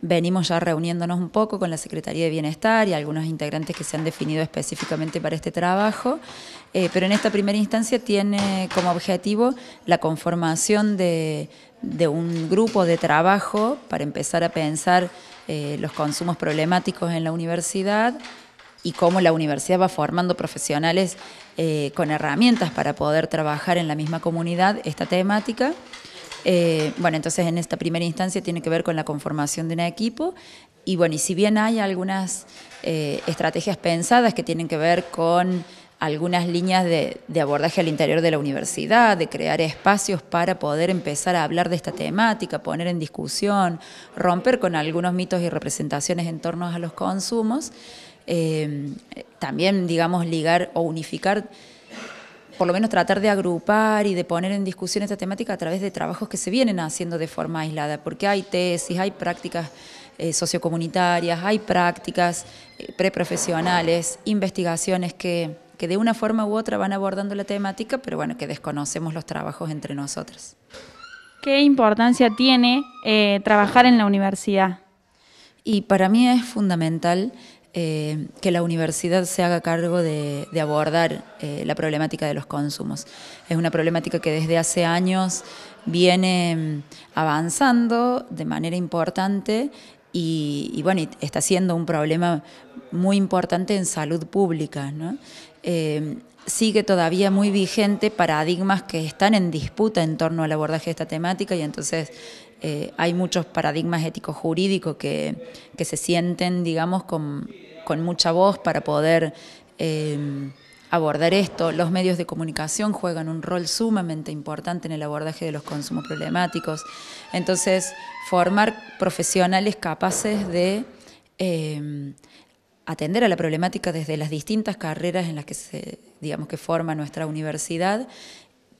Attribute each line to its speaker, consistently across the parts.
Speaker 1: venimos ya reuniéndonos un poco con la Secretaría de Bienestar y algunos integrantes que se han definido específicamente para este trabajo, eh, pero en esta primera instancia tiene como objetivo la conformación de, un grupo de trabajo para empezar a pensar eh, los consumos problemáticos en la universidad y cómo la universidad va formando profesionales eh, con herramientas para poder trabajar en la misma comunidad esta temática. Eh, bueno, entonces en esta primera instancia tiene que ver con la conformación de un equipo y bueno, y si bien hay algunas eh, estrategias pensadas que tienen que ver con algunas líneas de, abordaje al interior de la universidad, de crear espacios para poder empezar a hablar de esta temática, poner en discusión, romper con algunos mitos y representaciones en torno a los consumos, eh, también, digamos, ligar o unificar por lo menos tratar de agrupar y de poner en discusión esta temática a través de trabajos que se vienen haciendo de forma aislada, porque hay tesis, hay prácticas eh, sociocomunitarias, hay prácticas eh, preprofesionales, investigaciones que, que de una forma u otra van abordando la temática, pero bueno, que desconocemos los trabajos entre nosotras. ¿Qué importancia tiene eh, trabajar en la universidad? Y para mí es fundamental eh, que la universidad se haga cargo de, abordar eh, la problemática de los consumos. Es una problemática que desde hace años viene mm, avanzando de manera importante y, bueno, está siendo un problema muy importante en salud pública. Eh, sigue todavía muy vigente paradigmas que están en disputa en torno al abordaje de esta temática y entonces hay muchos paradigmas ético jurídicos que, que se sienten, digamos, con, con mucha voz para poder em, abordar esto. Los medios de comunicación juegan un rol sumamente importante en el abordaje de los consumos problemáticos. Entonces, formar profesionales capaces de em, atender a la problemática desde las distintas carreras en las que se, digamos que forma nuestra universidad,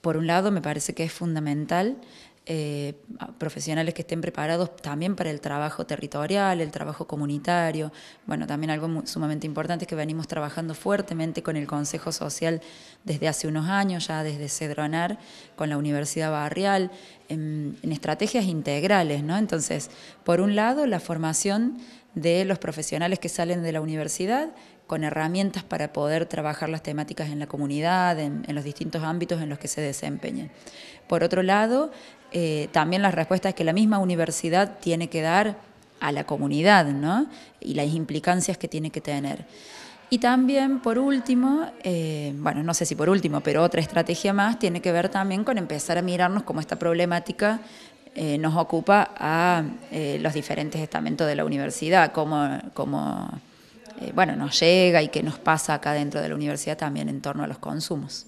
Speaker 1: por un lado me parece que es fundamental. Eh, profesionales que estén preparados también para el trabajo territorial, el trabajo comunitario. Bueno, también algo sumamente importante es que venimos trabajando fuertemente con el Consejo Social desde hace unos años, ya desde Cedronar, con la Universidad Barrial, en, en estrategias integrales, ¿no? Entonces, por un lado, la formación de los profesionales que salen de la universidad, con herramientas para poder trabajar las temáticas en la comunidad, en, los distintos ámbitos en los que se desempeñen. Por otro lado, eh, también las respuestas que la misma universidad tiene que dar a la comunidad ¿no? y las implicancias que tiene que tener. Y también, por último, eh, bueno, no sé si por último, pero otra estrategia más tiene que ver también con empezar a mirarnos cómo esta problemática eh, nos ocupa a los diferentes estamentos de la universidad, como, cómo eh, bueno, nos llega y que nos pasa acá dentro de la universidad también en torno a los consumos.